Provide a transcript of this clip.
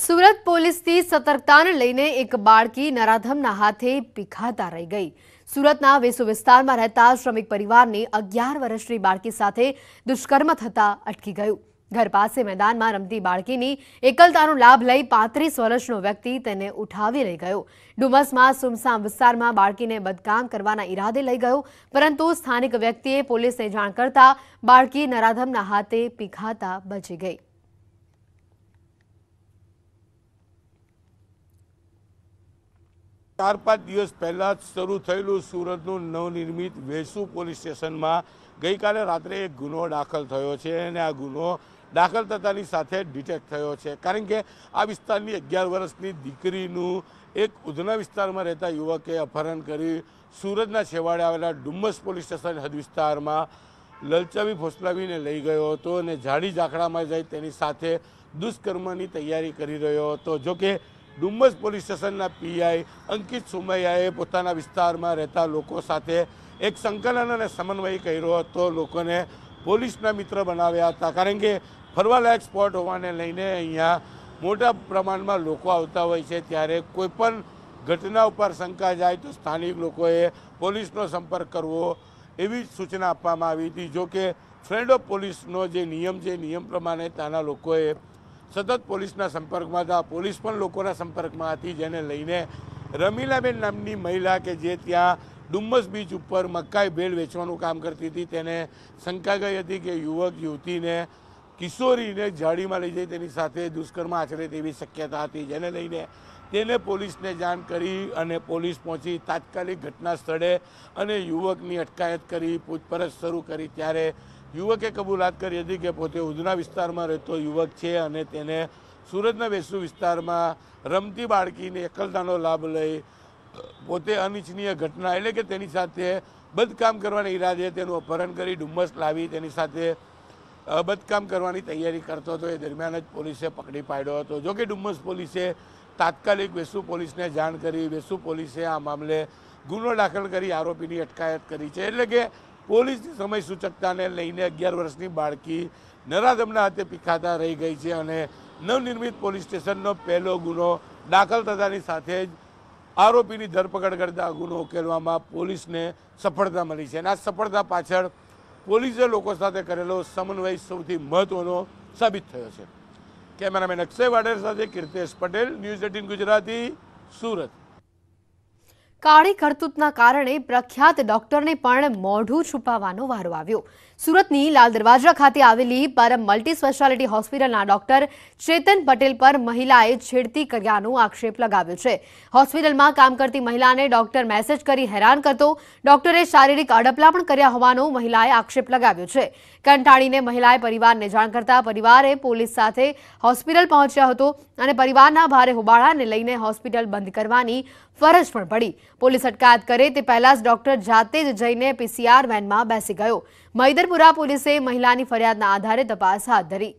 સુરત પોલીસની સતર્કતાને લઈને એક બાળકી નરાધમના હાથે ભીખાતા રહી ગઈ સુરતના વેસુ વિસ્તારમાં રહેતા શ્રમિક પરિવારની અગિયાર વર્ષની બાળકી સાથે દુષ્કર્મ થતા અટકી ગયું ઘર પાસે મેદાનમાં રમતી બાળકીની એકલતાનો લાભ લઈ પાંત્રીસ વર્ષનો વ્યક્તિ તેને ઉઠાવી લઈ ગયો ડુમસમાં સુમસામ વિસ્તારમાં બાળકીને બદકામ કરવાના ઈરાદે લઈ ગયો પરંતુ સ્થાનિક વ્યક્તિએ પોલીસને જાણ કરતા બાળકી નરાધમના હાથે પીખાતા બચી ગઈ 4-5 દિવસ પહેલા શરૂ થયેલું સુરતનું નવું નિર્મિત વેસુ પોલીસ સ્ટેશનમાં ગઈકાલે રાત્રે એક ગુનો दाखल થયો છે અને આ ગુનો दाखल તતાની સાથે ડિટેક્ટ થયો છે કારણ કે આ વિસ્તારની 11 વર્ષની દીકરીનું એક ઉદના વિસ્તારમાં રહેતા યુવકે अपहरण કરી સુરજના છેવાડે આવેલા ડુમ્મસ પોલીસ સ્ટેશન હદ વિસ્તારમાં લલચાવી ફોસલાવીને લઈ ગયો હતો અને ઝાડી જાખડામાં જઈ તેની સાથે દુષ્કર્મની તૈયારી કરી રહ્યો હતો જો કે दुम्मेस पुलिस स्टेशन ना पीआई अंकित सुमाई आहे પોતાના વિસ્તારમાં રહેતા લોકો સાથે એક સંકલન અને সমন্বય કરી રહ્યો હતો લોકોને પોલીસના મિત્ર બનાવ્યા હતા કારણ કે ફરવાલાયક સ્પોટ હોવાને લઈને અહીંયા મોટા પ્રમાણમાં લોકો આવતા હોય છે ત્યારે કોઈ પણ ઘટના ઉપર શંકા જાય તો સ્થાનિક લોકોએ પોલીસનો સંપર્ક કરવો એવી સૂચના આપવામાં આવી હતી જો કે ફ્રેન્ડ ઓફ પોલીસ નો જે નિયમ છે નિયમ પ્રમાણે તાના લોકોએ સદત પોલીસના સંપર્કમાં હતા પોલીસ પણ લોકોના સંપર્કમાં હતી જેને લઈને રમીલાબેન નામની મહિલા કે જે ત્યાં ડુમ્મસ બીચ ઉપર મકાય ભેળ વેચવાનો કામ કરતી હતી તેને શંકા ગઈ હતી કે યુવક યુવતીને કિશોરીને ઝાડીમાં લઈ જાય તેની સાથે દુષ્કર્મ આચર દેવી શક્યતા હતી જેને લઈને તેને પોલીસને જાણ કરી અને પોલીસ પહોંચી તાત્કાલિક ઘટના સ્થળે અને યુવકની અટકાયત કરી પૂછપરછ શરૂ કરી ત્યારે યુવકે કબૂલાત કરી હતી કે પોતે ઉધના વિસ્તારમાં રહેતો યુવક છે અને તેને સુરતના વેસુ વિસ્તારમાં રમતી બાળકીને એકલતાનો લાભ લઈ પોતે અનિચ્છનીય ઘટના એટલે કે તેની સાથે બદકામ કરવાના ઈરાદે તેનું અપહરણ કરી ડુમ્મસ લાવી તેની સાથે બદકામ કરવાની તૈયારી કરતો હતો એ દરમિયાન જ પોલીસે પકડી પાડ્યો હતો જોકે ડુમ્મસ પોલીસે તાત્કાલિક વેસુ પોલીસને જાણ કરી વેસુ પોલીસે આ મામલે ગુનો દાખલ કરી આરોપીની અટકાયત કરી છે એટલે કે પોલીસની સમય સૂચકતાને લઈને અગિયાર વર્ષની બાળકી નરાધમના હાથે પીખાતા રહી ગઈ છે અને નવનિર્મિત પોલીસ સ્ટેશનનો પહેલો ગુનો દાખલ થતાની સાથે જ આરોપીની ધરપકડ કરતા ગુનો ઉકેલવામાં પોલીસને સફળતા મળી છે અને આ સફળતા પાછળ પોલીસે લોકો સાથે કરેલો સમન્વય સૌથી મહત્ત્વનો સાબિત થયો છે કેમેરામેન અક્ષય વાડેર સાથે કીર્તેશ પટેલ ન્યૂઝ એટીન ગુજરાતી સુરત કાળી ઘર્તૂતના કારણે પ્રખ્યાત ડોક્ટરને પણ મોઢું છુપાવવાનો વારો આવ્યો સુરતની લાલ દરવાજા ખાતે આવેલી બાર મલ્ટીસ્પેશિયાલિટી હોસ્પિટલના ડોક્ટર ચેતન પટેલ પર મહિલાએ છેડતી કર્યાનો આક્ષેપ લગાવ્યો છે હોસ્પિટલમાં કામ કરતી મહિલાને ડોક્ટર મેસેજ કરી હેરાન કરતો ડોક્ટરે શારીરિક આડપલા પણ કર્યા હોવાનો મહિલાએ આક્ષેપ લગાવ્યો છે કંટાળીને મહિલાએ પરિવારને જાણ કરતા પરિવારે પોલીસ સાથે હોસ્પિટલ પહોંચ્યા હતો અને પરિવારના ભારે હોબાળાને લઈને હોસ્પિટલ બંધ કરવાની ફરજ પડી પોલીસ અટકાયત કરે તે પહેલા જ ડોક્ટર જાતે જ જઈને પીસીઆર વેનમાં બેસી ગયો મૈદરપુરા પોલીસે મહિલાની ફરિયાદના આધારે તપાસ હાથ ધરી